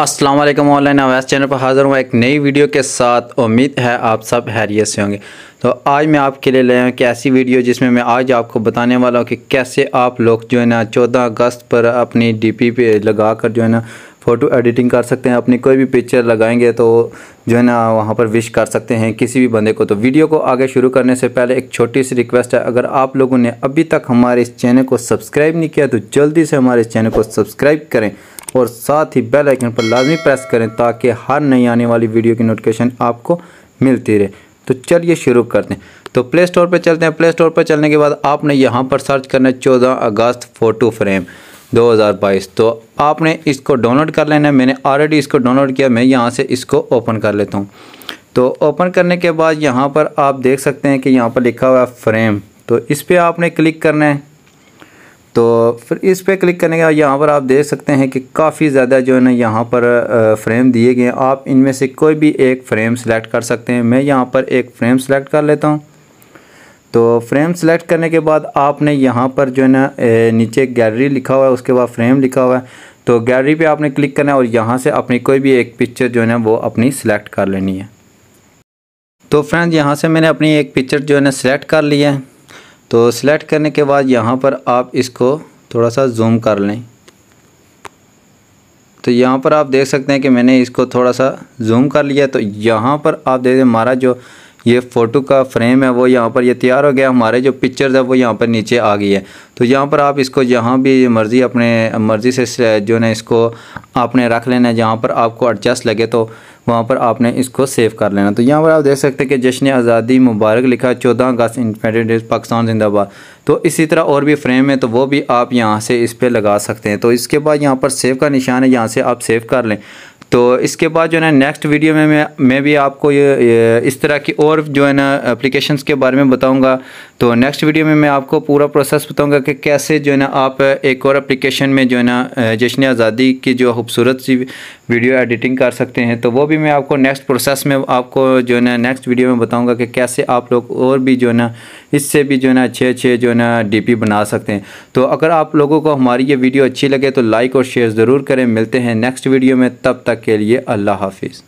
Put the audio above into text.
अस्सलाम वालेकुम ऑनलाइन आवाज़ चैनल पर हाज़िर हुआ एक नई वीडियो के साथ उम्मीद है आप सब हैरियत से होंगे तो आज मैं आपके लिए ले एक ऐसी वीडियो जिसमें मैं आज आपको बताने वाला हूँ कि कैसे आप लोग जो है ना 14 अगस्त पर अपनी डीपी पे लगा कर जो है ना फ़ोटो एडिटिंग कर सकते हैं अपनी कोई भी पिक्चर लगाएंगे तो जो है ना वहाँ पर विश कर सकते हैं किसी भी बंदे को तो वीडियो को आगे शुरू करने से पहले एक छोटी सी रिक्वेस्ट है अगर आप लोगों ने अभी तक हमारे इस चैनल को सब्सक्राइब नहीं किया तो जल्दी से हमारे इस चैनल को सब्सक्राइब करें और साथ ही बेल आइकन पर लाजमी प्रेस करें ताकि हर नई आने वाली वीडियो की नोटिफिकेशन आपको मिलती रहे तो चलिए शुरू करते हैं तो प्ले स्टोर पर चलते हैं प्ले स्टोर पर चलने के बाद आपने यहाँ पर सर्च करना है चौदह अगस्त फ़ोटो फ्रेम 2022 तो आपने इसको डाउनलोड कर लेना है मैंने ऑलरेडी इसको डाउनलोड किया मैं यहाँ से इसको ओपन कर लेता हूँ तो ओपन करने के बाद यहाँ पर आप देख सकते हैं कि यहाँ पर लिखा हुआ है फ्रेम तो इस पर आपने क्लिक करना है तो फिर इस पर क्लिक करने के बाद यहाँ पर आप देख सकते हैं कि काफ़ी ज़्यादा जो है ना यहाँ पर फ्रेम दिए गए हैं आप इनमें से कोई भी एक फ़्रेम सेलेक्ट कर सकते हैं मैं यहाँ पर एक फ़्रेम सेलेक्ट कर लेता हूँ तो फ्रेम सेलेक्ट करने के बाद आपने यहाँ पर जो है ना नीचे गैलरी लिखा हुआ है उसके बाद फ्रेम लिखा हुआ है तो गैलरी पे आपने क्लिक करना है और यहाँ से अपनी कोई भी एक पिक्चर जो है ना वो अपनी सिलेक्ट कर लेनी है तो फ्रेंड्स यहाँ से मैंने अपनी एक पिक्चर जो है ना सिलेक्ट कर ली है तो सिलेक्ट करने के बाद यहाँ पर आप इसको थोड़ा सा जूम कर लें तो यहाँ पर आप देख सकते हैं कि मैंने इसको थोड़ा सा जूम कर लिया तो यहाँ पर आप देखें हमारा जो ये फ़ोटो का फ्रेम है वो यहाँ पर ये तैयार हो गया हमारे जो पिक्चर्स है वो यहाँ पर नीचे आ गई है तो यहाँ पर आप इसको जहाँ भी मर्ज़ी अपने मर्ज़ी से जो है इसको आपने रख लेना है जहाँ पर आपको एडजस्ट लगे तो वहाँ पर आपने इसको सेव कर लेना तो यहाँ पर आप देख सकते हैं कि जश्न आज़ादी मुबारक लिखा चौदह अगस्त इंडिपेंडेंस पाकिस्तान जिंदाबाद तो इसी तरह और भी फ्रेम है तो वो भी आप यहाँ से इस पर लगा सकते हैं तो इसके बाद यहाँ पर सेव का निशान है यहाँ से आप सेव कर लें तो इसके बाद जो है ना नेक्स्ट वीडियो में मैं मैं भी आपको ये, ये इस तरह की और जो है ना एप्लीकेशंस के बारे में बताऊंगा तो नेक्स्ट वीडियो में मैं आपको पूरा प्रोसेस बताऊंगा कि कैसे जो है ना आप एक और एप्लीकेशन में जो है ना जश्न आज़ादी की जो खूबसूरत सी वीडियो एडिटिंग कर सकते हैं तो वो भी मैं आपको नेक्स्ट प्रोसेस में आपको जो है ना नेक्स्ट वीडियो में बताऊंगा कि कैसे आप लोग और भी जो है ना इससे भी जो है ना अच्छे अच्छे जो है ना डीपी बना सकते हैं तो अगर आप लोगों को हमारी ये वीडियो अच्छी लगे तो लाइक और शेयर ज़रूर करें मिलते हैं नेक्स्ट वीडियो में तब तक के लिए अल्लाह हाफिज़